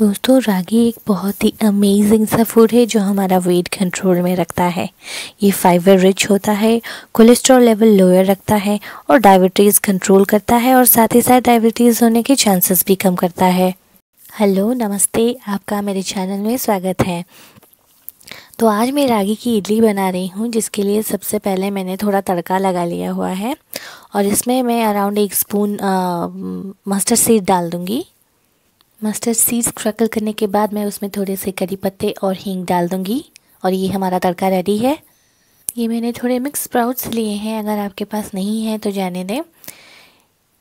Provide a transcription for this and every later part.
दोस्तों रागी एक बहुत ही अमेजिंग सा फूड है जो हमारा वेट कंट्रोल में रखता है ये फाइबर रिच होता है कोलेस्ट्रॉल लेवल लोअर रखता है और डायबिटीज़ कंट्रोल करता है और साथ ही साथ डायबिटीज़ होने के चांसेस भी कम करता है हेलो नमस्ते आपका मेरे चैनल में स्वागत है तो आज मैं रागी की इडली बना रही हूँ जिसके लिए सबसे पहले मैंने थोड़ा तड़का लगा लिया हुआ है और इसमें मैं अराउंड एक स्पून मस्टर्ड सीड डाल दूँगी मस्टर्ड सीड्स क्रकल करने के बाद मैं उसमें थोड़े से करी पत्ते और हींग डाल दूँगी और ये हमारा तड़का रेडी है ये मैंने थोड़े मिक्स स्प्राउट्स लिए हैं अगर आपके पास नहीं है तो जाने दें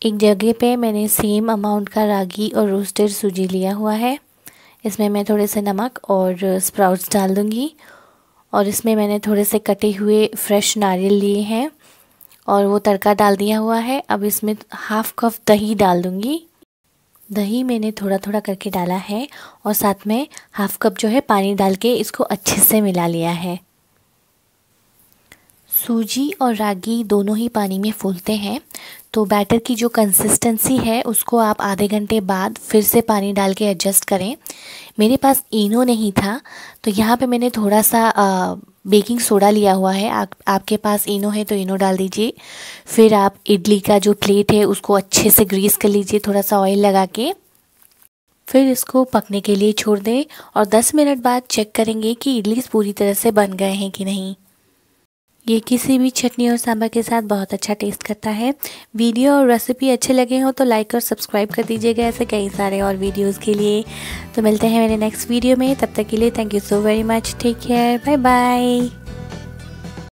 एक जगह पे मैंने सेम अमाउंट का रागी और रोस्टेड सूजी लिया हुआ है इसमें मैं थोड़े से नमक और स्प्राउट्स डाल दूँगी और इसमें मैंने थोड़े से कटे हुए फ्रेश नारियल लिए हैं और वो तड़का डाल दिया हुआ है अब इसमें हाफ़ कप दही डाल दूँगी दही मैंने थोड़ा थोड़ा करके डाला है और साथ में हाफ़ कप जो है पानी डाल के इसको अच्छे से मिला लिया है सूजी और रागी दोनों ही पानी में फूलते हैं तो बैटर की जो कंसिस्टेंसी है उसको आप आधे घंटे बाद फिर से पानी डाल के एडजस्ट करें मेरे पास इनो नहीं था तो यहाँ पे मैंने थोड़ा सा आ, बेकिंग सोडा लिया हुआ है आ, आपके पास इनो है तो इनो डाल दीजिए फिर आप इडली का जो प्लेट है उसको अच्छे से ग्रीस कर लीजिए थोड़ा सा ऑयल लगा के फिर इसको पकने के लिए छोड़ दें और 10 मिनट बाद चेक करेंगे कि इडली पूरी तरह से बन गए हैं कि नहीं ये किसी भी चटनी और सांभर के साथ बहुत अच्छा टेस्ट करता है वीडियो और रेसिपी अच्छे लगे हो तो लाइक और सब्सक्राइब कर दीजिएगा ऐसे कई सारे और वीडियोस के लिए तो मिलते हैं मेरे नेक्स्ट वीडियो में तब तक के लिए thank you so very much take care bye bye